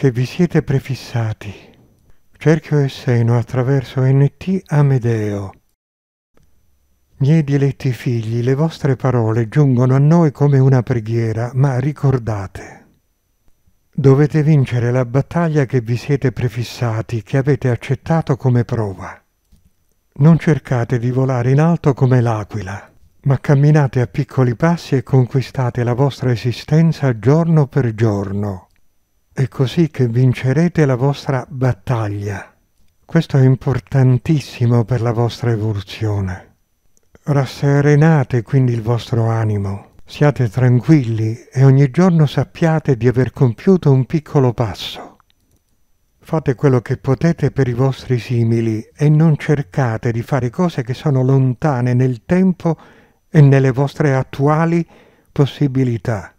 che vi siete prefissati. Cerchio e seno attraverso NT Amedeo. Miei diletti figli, le vostre parole giungono a noi come una preghiera, ma ricordate. Dovete vincere la battaglia che vi siete prefissati, che avete accettato come prova. Non cercate di volare in alto come l'aquila, ma camminate a piccoli passi e conquistate la vostra esistenza giorno per giorno è così che vincerete la vostra battaglia. Questo è importantissimo per la vostra evoluzione. Rasserenate quindi il vostro animo, siate tranquilli e ogni giorno sappiate di aver compiuto un piccolo passo. Fate quello che potete per i vostri simili e non cercate di fare cose che sono lontane nel tempo e nelle vostre attuali possibilità.